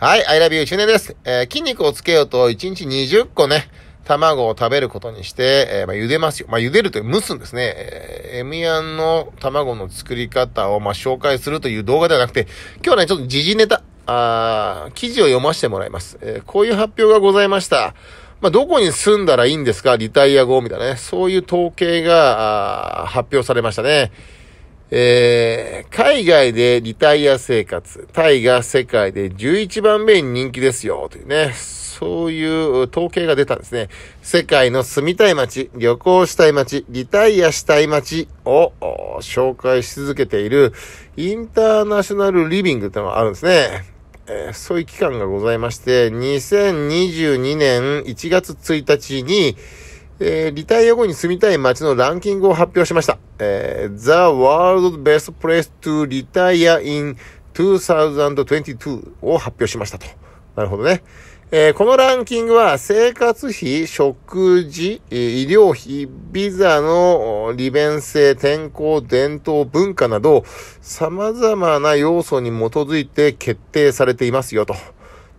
はい、アイラビュー中年です。えー、筋肉をつけようと1日20個ね、卵を食べることにして、えー、まあ、茹でますよ。まあ、茹でるという蒸すんですね。えー、M1 の卵の作り方を、まあ、紹介するという動画ではなくて、今日はね、ちょっと時事ネタ、あ記事を読ませてもらいます。えー、こういう発表がございました。まあ、どこに住んだらいいんですかリタイア後みたいなね。そういう統計が、発表されましたね。えー、海外でリタイア生活、タイが世界で11番目に人気ですよ、というね、そういう統計が出たんですね。世界の住みたい街、旅行したい街、リタイアしたい街を紹介し続けているインターナショナルリビングってのがあるんですね。えー、そういう期間がございまして、2022年1月1日に、えー、リタイア後に住みたい街のランキングを発表しました。えー、The World Best Place to Retire in 2022を発表しましたと。なるほどね。えー、このランキングは生活費、食事、医療費、ビザの利便性、天候、伝統、文化など様々な要素に基づいて決定されていますよと。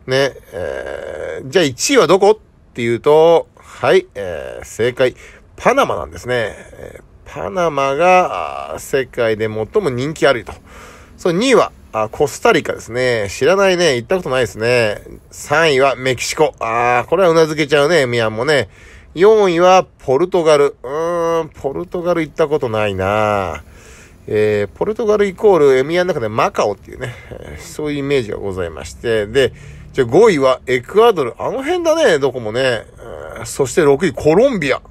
ね、えー、じゃあ1位はどこっていうと、はい、えー、正解。パナマなんですね。えパナマが世界で最も人気あると。その2位はあコスタリカですね。知らないね。行ったことないですね。3位はメキシコ。ああ、これはうなずけちゃうね、ミアンもね。4位はポルトガル。うーん、ポルトガル行ったことないな。えー、ポルトガルイコールエミアの中でマカオっていうね、そういうイメージがございまして、で、じ5位はエクアドル。あの辺だね、どこもね。そして6位、コロンビア。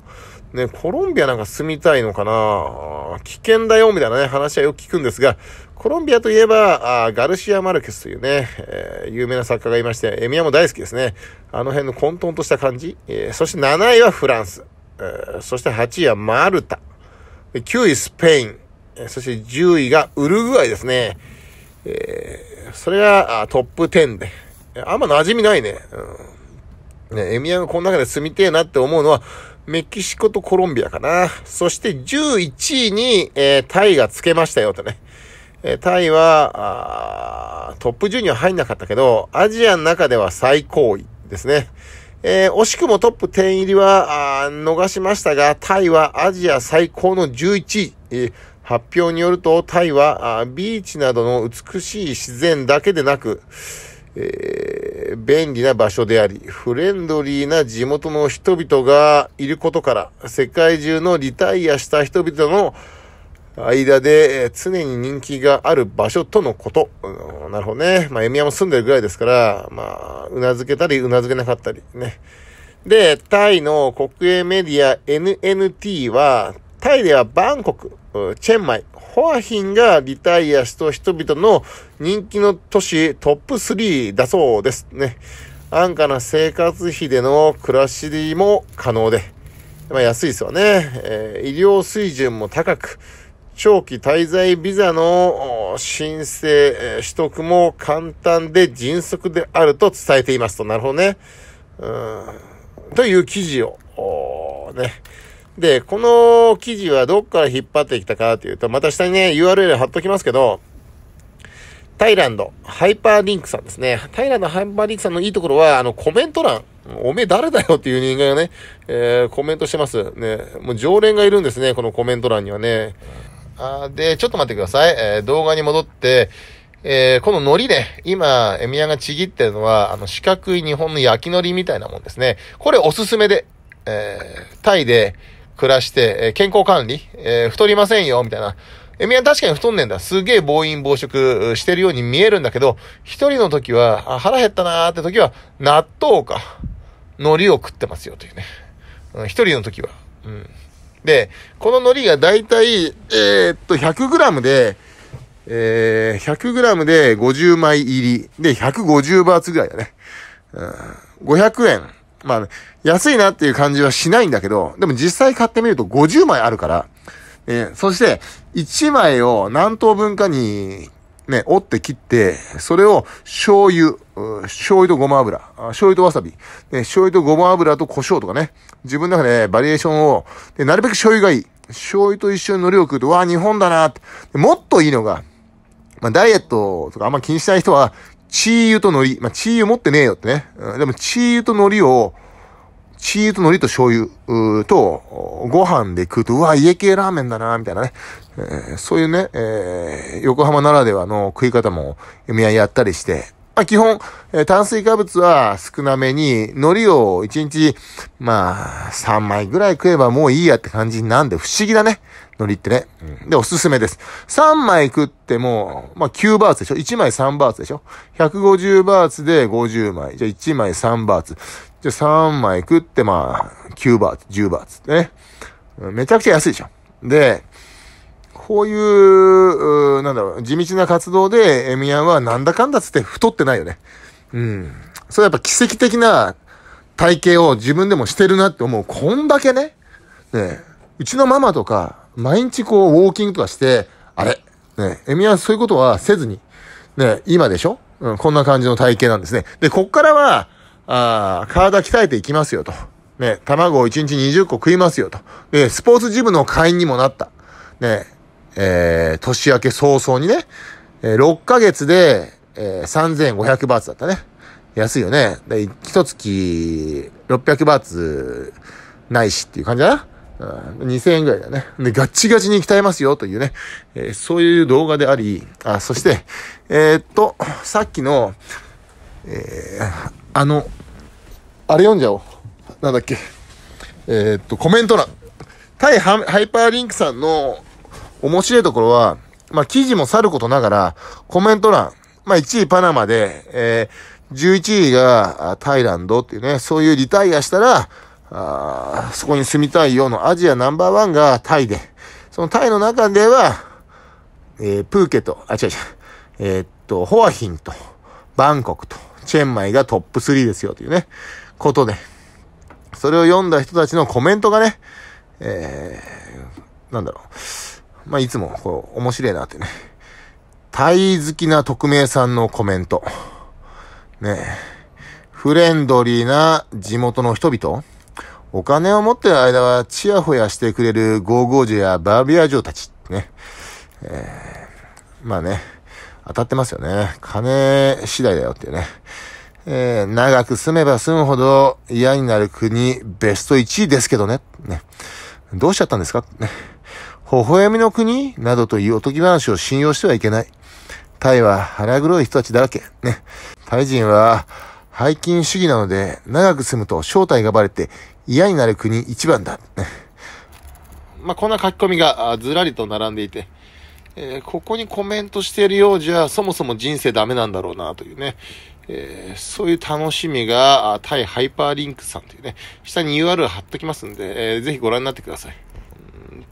ね、コロンビアなんか住みたいのかな危険だよ、みたいなね、話はよく聞くんですが、コロンビアといえば、あガルシア・マルケスというね、えー、有名な作家がいまして、エミアも大好きですね。あの辺の混沌とした感じ。えー、そして7位はフランス。えー、そして8位はマルタ。9位スペイン。そして10位がウルグアイですね。えー、それがトップ10で。あんま馴染みないね。うん。ね、エミヤがこの中で住みてえなって思うのは、メキシコとコロンビアかな。そして11位に、えー、タイがつけましたよとね。えー、タイは、トップ10には入んなかったけど、アジアの中では最高位ですね。えー、惜しくもトップ10入りは逃しましたが、タイはアジア最高の11位。えー、発表によると、タイはビーチなどの美しい自然だけでなく、えー、便利な場所であり、フレンドリーな地元の人々がいることから、世界中のリタイアした人々の間で常に人気がある場所とのこと。うん、なるほどね。まあ、エミアも住んでるぐらいですから、まあ、うなずけたり、うなずけなかったりね。で、タイの国営メディア NNT は、タイではバンコク、チェンマイ、ホアヒンがリタイアした人々の人気の都市トップ3だそうですね。安価な生活費での暮らしも可能で、まあ、安いですよね、えー、医療水準も高く、長期滞在ビザの申請、取得も簡単で迅速であると伝えていますと。なるほどね。うんという記事を、ね、で、この記事はどっから引っ張ってきたかというと、また下にね、URL 貼っときますけど、タイランド、ハイパーリンクさんですね。タイランドハイパーリンクさんのいいところは、あの、コメント欄。おめえ誰だよっていう人間がね、えー、コメントしてます。ね、もう常連がいるんですね、このコメント欄にはね。あで、ちょっと待ってください。えー、動画に戻って、えー、この海苔ね、今、エミアがちぎってるのは、あの、四角い日本の焼き海苔みたいなもんですね。これおすすめで、えー、タイで、暮らして、え健康管理、えー、太りませんよ、みたいな。みんな確かに太んねんだ。すげえ暴飲暴食してるように見えるんだけど、一人の時は、あ腹減ったなーって時は、納豆か、海苔を食ってますよというね。一人の時は。うん。で、この海苔がだいたい、えー、っと、100g で、えー、100g で50枚入り。で、150バーツぐらいだね。うん、500円。まあ、ね、安いなっていう感じはしないんだけど、でも実際買ってみると50枚あるから、え。そして、1枚を何等分かに、ね、折って切って、それを醤油、醤油とごま油、醤油とわさび、ね、醤油とごま油と胡椒とかね、自分の中でバリエーションを、でなるべく醤油がいい。醤油と一緒に海苔を食うと、わあ、日本だなって。もっといいのが、まあ、ダイエットとかあんま気にしない人は、チー油と海苔。まあ、チー油持ってねえよってね。でも、チー油と海苔を、チー油と海苔と醤油とご飯で食うと、うわ、家系ラーメンだな、みたいなね。えー、そういうね、えー、横浜ならではの食い方も、みいやったりして。まあ、基本、えー、炭水化物は少なめに、海苔を1日、まあ、3枚ぐらい食えばもういいやって感じなんで、不思議だね。海苔ってね。で、おすすめです。3枚食っても、まあ、9バーツでしょ ?1 枚3バーツでしょ ?150 バーツで50枚。じゃあ1枚3バーツ。じゃあ3枚食って、まあ、9バーツ、10バーツってね。めちゃくちゃ安いでしょ。で、こういう、うなんだろう、地道な活動で、エミヤンはなんだかんだつって太ってないよね。うん。それやっぱ奇跡的な体型を自分でもしてるなって思う。こんだけね。ねうちのママとか、毎日こう、ウォーキングとかして、あれね、エミスそういうことはせずに、ね、今でしょうん、こんな感じの体型なんですね。で、こっからは、あ体鍛えていきますよと。ね、卵を1日20個食いますよと。で、スポーツジムの会員にもなった。ね、えー、年明け早々にね、えー、6ヶ月で、えー、3500バーツだったね。安いよね。で、一月600バーツないしっていう感じだな。2000円ぐらいだね。で、ガッチガチに鍛えますよというね、えー、そういう動画であり、あ、そして、えー、っと、さっきの、えー、あの、あれ読んじゃおう。なんだっけ。えっと、コメント欄。対ハイパーリンクさんの面白いところは、まあ、記事もさることながら、コメント欄、まあ、1位パナマで、え11位がタイランドっていうね、そういうリタイアしたら、あそこに住みたいよのアジアナンバーワンがタイで、そのタイの中では、えー、プーケと、あ、違う違う、えー、っと、ホアヒンと、バンコクと、チェンマイがトップ3ですよというね、ことで、それを読んだ人たちのコメントがね、えー、なんだろう。まあ、いつも、こう、面白いなってね。タイ好きな匿名さんのコメント。ねフレンドリーな地元の人々お金を持ってる間は、チヤホヤしてくれるゴーゴージュやバービア嬢たち、ね。えー、まあね、当たってますよね。金次第だよっていうね。えー、長く住めば住むほど嫌になる国、ベスト1位ですけどね。ね。どうしちゃったんですかね。微笑みの国などというおとぎ話を信用してはいけない。タイは腹黒い人たちだらけ。ね。タイ人は、背金主義なので、長く住むと正体がバレて嫌になる国一番だ。まあ、こんな書き込みがずらりと並んでいて、えー、ここにコメントしているようじゃ、そもそも人生ダメなんだろうなというね、えー、そういう楽しみが、対ハイパーリンクさんというね、下に URL 貼っときますんで、えー、ぜひご覧になってください。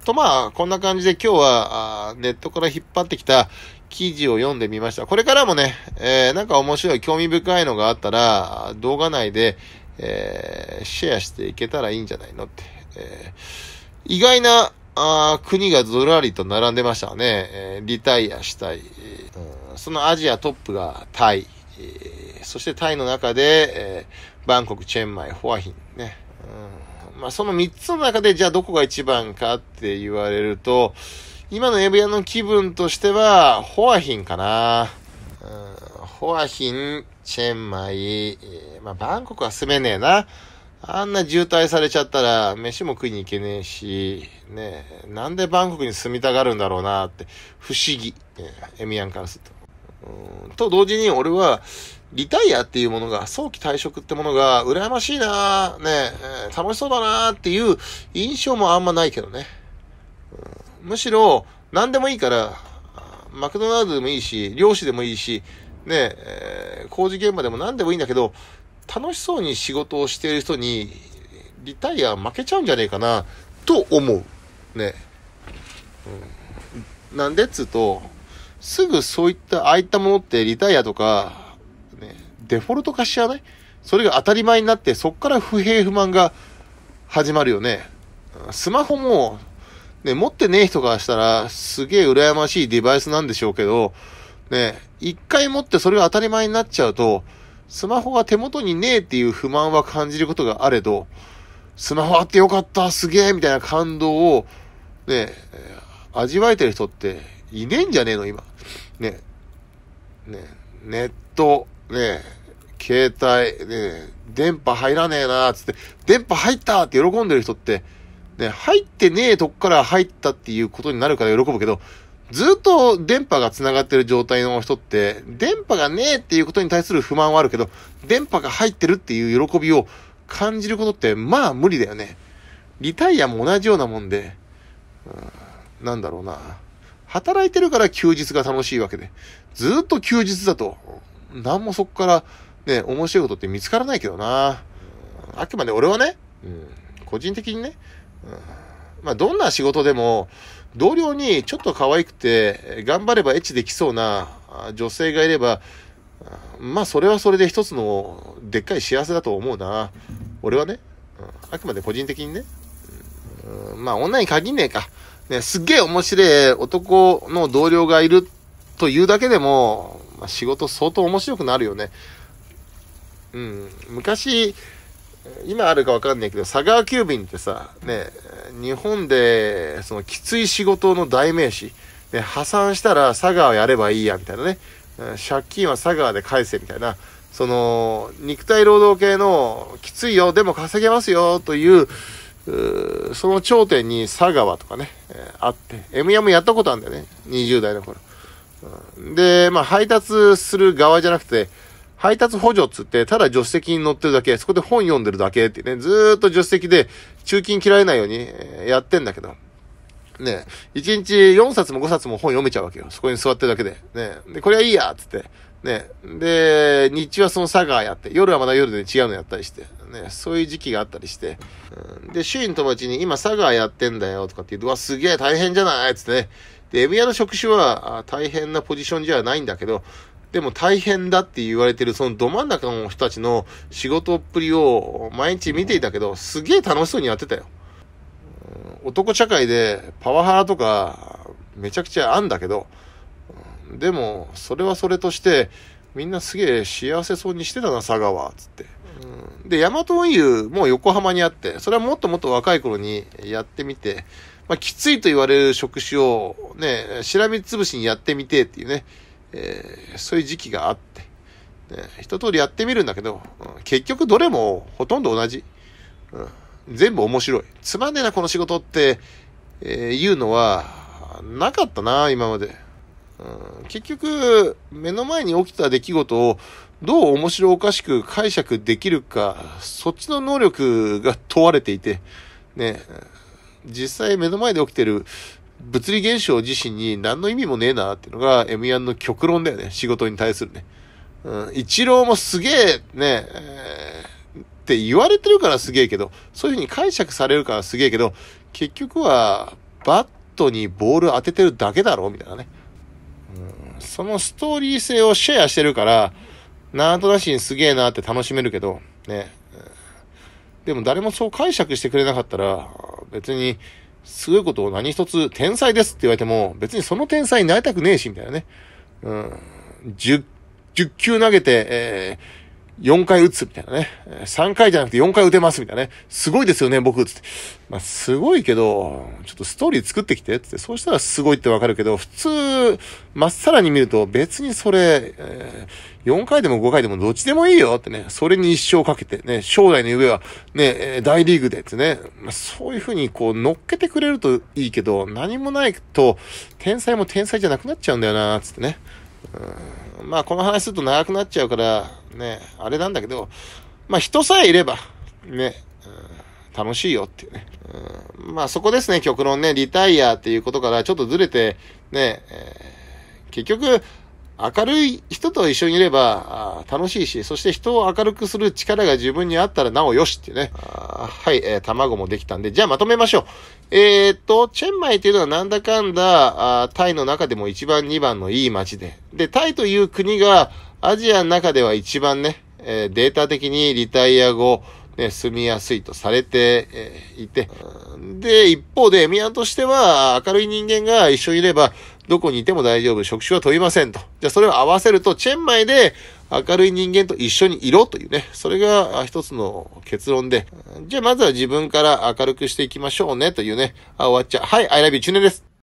とまあ、こんな感じで今日は、ネットから引っ張ってきた記事を読んでみました。これからもね、えー、なんか面白い、興味深いのがあったら、動画内で、えー、シェアしていけたらいいんじゃないのって。えー、意外なあ国がずらりと並んでましたね。えー、リタイアしたい、うん。そのアジアトップがタイ。えー、そしてタイの中で、えー、バンコク、チェンマイ、ホアヒンね。うんまあ、その3つの中で、じゃあどこが一番かって言われると、今のエブヤの気分としては、ホアヒンかな。ホアヒン、チェンマイ、まあ、バンコクは住めねえな。あんな渋滞されちゃったら、飯も食いに行けねえし、ねえ、なんでバンコクに住みたがるんだろうなって、不思議。エミヤンからすると。と同時に俺は、リタイアっていうものが、早期退職ってものが、羨ましいなねえ、楽しそうだなっていう印象もあんまないけどね。むしろ、何でもいいから、マクドナルドでもいいし、漁師でもいいし、ね、えー、工事現場でも何でもいいんだけど、楽しそうに仕事をしている人に、リタイア負けちゃうんじゃねえかな、と思う。ね。うん、なんでっつうと、すぐそういった、ああいったものってリタイアとか、ね、デフォルト化しちゃないそれが当たり前になって、そっから不平不満が始まるよね。スマホもね、持ってねえ人からしたら、すげえ羨ましいデバイスなんでしょうけど、ね、一回持ってそれが当たり前になっちゃうと、スマホが手元にねえっていう不満は感じることがあれど、スマホあってよかった、すげえみたいな感動を、ね、味わえてる人っていねえんじゃねえの、今。ね、ね、ネット、ね、携帯、ね、電波入らねえなーつって、電波入ったって喜んでる人ってで、入ってねえとこから入ったっていうことになるから喜ぶけど、ずっと電波が繋がってる状態の人って、電波がねえっていうことに対する不満はあるけど、電波が入ってるっていう喜びを感じることって、まあ無理だよね。リタイアも同じようなもんで、うん、なんだろうな。働いてるから休日が楽しいわけで、ずっと休日だと、なんもそこからね、面白いことって見つからないけどな。あくまで俺はね、うん、個人的にね、まあ、どんな仕事でも、同僚にちょっと可愛くて、頑張ればエッチできそうな女性がいれば、まあ、それはそれで一つのでっかい幸せだと思うな。俺はね、うん、あくまで個人的にね。うん、まあ、女に限んねえか。ね、すっげえ面白い男の同僚がいるというだけでも、まあ、仕事相当面白くなるよね。うん、昔、今あるかわかんないけど、佐川急便ってさ、ね、日本で、そのきつい仕事の代名詞、ね、破産したら佐川やればいいや、みたいなね。借金は佐川で返せ、みたいな。その、肉体労働系の、きついよ、でも稼げますよ、という、その頂点に佐川とかね、えあって、M ヤもやったことあるんだよね、20代の頃。で、まあ、配達する側じゃなくて、配達補助っつって、ただ助手席に乗ってるだけ、そこで本読んでるだけってね、ずーっと助手席で中金切られないようにやってんだけど。ね、一日4冊も5冊も本読めちゃうわけよ。そこに座ってるだけで。ね、で、これはいいやっつって。ね、で、日中はその佐賀やって、夜はまだ夜で違うのやったりして。ね、そういう時期があったりして。うん、で、周囲の友達に、今、佐賀やってんだよ、とかって言うと、うわ、すげえ大変じゃないっつってね。で、エビアの職種は、大変なポジションじゃないんだけど、でも大変だって言われてる、そのど真ん中の人たちの仕事っぷりを毎日見ていたけど、すげえ楽しそうにやってたよ。男社会でパワハラとか、めちゃくちゃあんだけど、でも、それはそれとして、みんなすげえ幸せそうにしてたな、佐川、つって。で、ヤマト運輸も横浜にあって、それはもっともっと若い頃にやってみて、まあ、きついと言われる職種をね、しらみつぶしにやってみてっていうね、えー、そういう時期があって、ね、一通りやってみるんだけど、うん、結局どれもほとんど同じ。うん、全部面白い。つまんねえな、この仕事って、えー、うのは、なかったな、今まで。結局、目の前に起きた出来事をどう面白おかしく解釈できるか、そっちの能力が問われていて、ね、実際目の前で起きてる物理現象自身に何の意味もねえなっていうのが M1 の極論だよね。仕事に対するね。うん、一郎もすげえね、えー、って言われてるからすげえけど、そういう風に解釈されるからすげえけど、結局はバットにボール当ててるだけだろみたいなね。うん、そのストーリー性をシェアしてるから、なんとなしにすげえなって楽しめるけど、ね。でも誰もそう解釈してくれなかったら、別に、すごいことを何一つ、天才ですって言われても、別にその天才になりたくねえし、みたいなね。うん。十、十球投げて、えー、4回打つみたいなね。3回じゃなくて4回打てますみたいなね。すごいですよね、僕、つって。まあ、すごいけど、ちょっとストーリー作ってきて、つって。そうしたらすごいってわかるけど、普通、まっさらに見ると別にそれ、えー、4回でも5回でもどっちでもいいよってね。それに一生かけて、ね、将来の夢は、ね、大リーグでってね。まあ、そういうふうにこう乗っけてくれるといいけど、何もないと、天才も天才じゃなくなっちゃうんだよな、つってね。うんまあ、この話すると長くなっちゃうから、ね、あれなんだけど、まあ人さえいれば、ね、うん、楽しいよっていうね。うん、まあそこですね、極論ね、リタイアっていうことからちょっとずれて、ね、えー、結局、明るい人と一緒にいれば楽しいし、そして人を明るくする力が自分にあったらなおよしっていうね。はい、えー、卵もできたんで、じゃあまとめましょう。えー、っと、チェンマイっていうのはなんだかんだ、タイの中でも1番2番のいい街で、で、タイという国が、アジアの中では一番ね、えデータ的にリタイア後、ね、住みやすいとされて、えいて、で、一方で、エミアンとしては、明るい人間が一緒にいれば、どこにいても大丈夫、職種は問いませんと。じゃあ、それを合わせると、チェンマイで、明るい人間と一緒にいろというね、それが一つの結論で、じゃあまずは自分から明るくしていきましょうねというね、あ、終わっちゃう。はい、I love you, です。